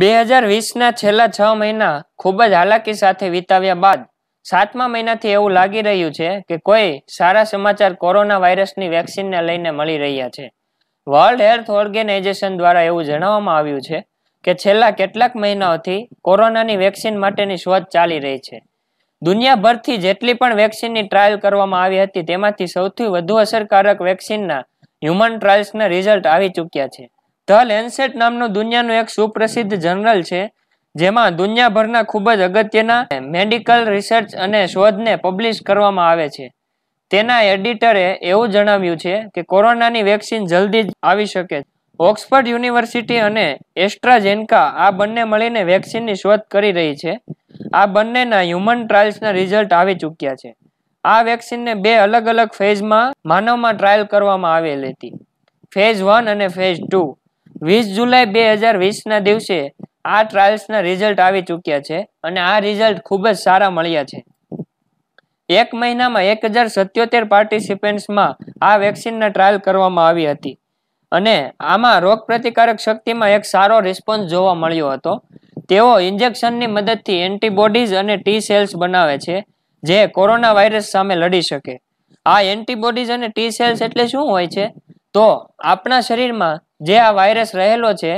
બે હજાર વીસના છેલ્લા છ મહિના ખૂબ જ હાલાકી સાથે વિતાવ્યા બાદ સાતમા મહિનાથી એવું લાગી રહ્યું છે કે કોઈ સારા સમાચાર કોરોના વાયરસની વેક્સિનને લઈને મળી રહ્યા છે વર્લ્ડ હેલ્થ ઓર્ગેનાઇઝેશન દ્વારા એવું જણાવવામાં આવ્યું છે કે છેલ્લા કેટલાક મહિનાઓથી કોરોનાની વેક્સિન માટેની શોધ ચાલી રહી છે દુનિયાભરથી જેટલી પણ વેક્સિનની ટ્રાયલ કરવામાં આવી હતી તેમાંથી સૌથી વધુ અસરકારક વેક્સિનના હ્યુમન ટ્રાયલ્સના રિઝલ્ટ આવી ચૂક્યા છે ધ લેન્સેટ નામનો દુનિયાનો એક સુપ્રસિદ્ધ જર્નલ છે જેમાં દુનિયાભરના ખૂબ જ અગત્યના મેડિકલ રિસર્ચ અને શોધને પબ્લિશ કરવામાં આવે છે તેના એડિટરે એવું જણાવ્યું છે કે કોરોનાની વેક્સિન જલ્દી જ આવી શકે છે ઓક્સફર્ડ યુનિવર્સિટી અને એસ્ટ્રાજેન્કા આ બંને મળીને વેક્સિનની શોધ કરી રહી છે આ બંનેના હ્યુમન ટ્રાયલ્સના રિઝલ્ટ આવી ચૂક્યા છે આ વેક્સિનને બે અલગ અલગ ફેઝમાં માનવમાં ટ્રાયલ કરવામાં આવેલી હતી ફેઝ વન અને ફેઝ ટુ વીસ જુલાઈ બે હજાર વીસના દિવસે આ ટ્રાયલ્સના રિઝલ્ટ આવી ચૂક્યા છે અને આ રિઝલ્ટ ખૂબ જ સારા મળ્યા છે એક મહિનામાં એક હજાર સત્યોતેર પાર્ટિસિપન્ટ્સમાં આ વેક્સિનના ટ્રાયલ કરવામાં આવી હતી અને આમાં રોગપ્રતિકારક શક્તિમાં એક સારો રિસ્પોન્સ જોવા મળ્યો હતો તેઓ ઇન્જેક્શનની મદદથી એન્ટીબોડીઝ અને ટી સેલ્સ બનાવે છે જે કોરોના વાયરસ સામે લડી શકે આ એન્ટીબોડીઝ અને ટી સેલ્સ એટલે શું હોય છે તો આપણા શરીરમાં જે આ વાયરસ રહેલો છે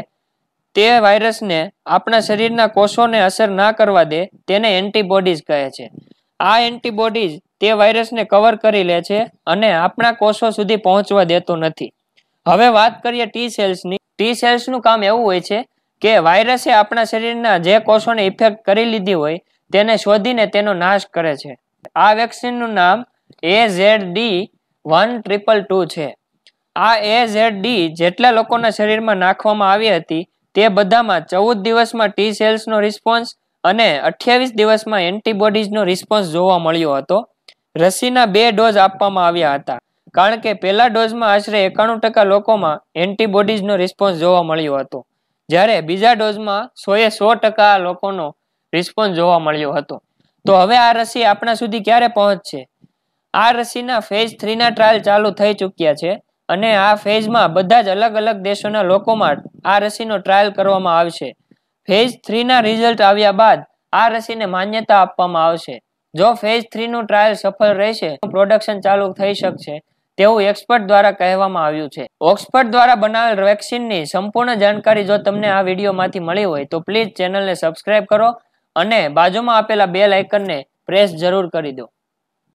તે વાયરસને આપણા શરીરના કોષોને અસર ના કરવા દે તેને એન્ટીબોડીઝ કહે છે આ એન્ટીબોડીઝ તે વાયરસને કવર કરી લે છે અને આપણા કોષો સુધી પહોંચવા દેતો નથી હવે વાત કરીએ ટી સેલ્સની ટી સેલ્સનું કામ એવું હોય છે કે વાયરસે આપણા શરીરના જે કોષોને ઇફેક્ટ કરી લીધી હોય તેને શોધીને તેનો નાશ કરે છે આ વેક્સિનનું નામ A Z D one triple two છે આ એઝેડ ડી જેટલા લોકોના શરીરમાં નાખવામાં આવી હતી તે બધામાં ચૌદ દિવસમાં ટી સેલ્સનો રિસ્પોન્સ અને અઠ્યાવીસ દિવસમાં એન્ટીબોડીઝનો રિસ્પોન્સ જોવા મળ્યો હતો રસીના બે ડોઝ આપવામાં આવ્યા હતા કારણ કે પહેલા ડોઝમાં આશરે એકાણું ટકા લોકોમાં એન્ટીબોડીઝનો રિસ્પોન્સ જોવા મળ્યો હતો જ્યારે બીજા ડોઝમાં સોએ સો ટકા લોકોનો રિસ્પોન્સ જોવા મળ્યો હતો તો હવે આ રસી આપણા સુધી ક્યારે પહોંચશે આ રસીના ફેઝ થ્રીના ટ્રાયલ ચાલુ થઈ ચૂક્યા છે અને આ ફેઝમાં બધા જ અલગ અલગ દેશોના લોકોમાં આ રસીનો ટ્રાયલ કરવામાં આવશે ફેઝ થ્રીના રિઝલ્ટ આવ્યા બાદ આ રસીને માન્યતા આપવામાં આવશે જો ફેઝ થ્રીનું ટ્રાયલ સફળ રહેશે તો પ્રોડક્શન ચાલુ થઈ શકશે તેવું એક્સપર્ટ દ્વારા કહેવામાં આવ્યું છે ઓક્સફર્ડ દ્વારા બનાવેલ વેક્સિનની સંપૂર્ણ જાણકારી જો તમને આ વિડીયોમાંથી મળી હોય તો પ્લીઝ ચેનલને સબસ્ક્રાઇબ કરો અને બાજુમાં આપેલા બે આઇકનને પ્રેસ જરૂર કરી દો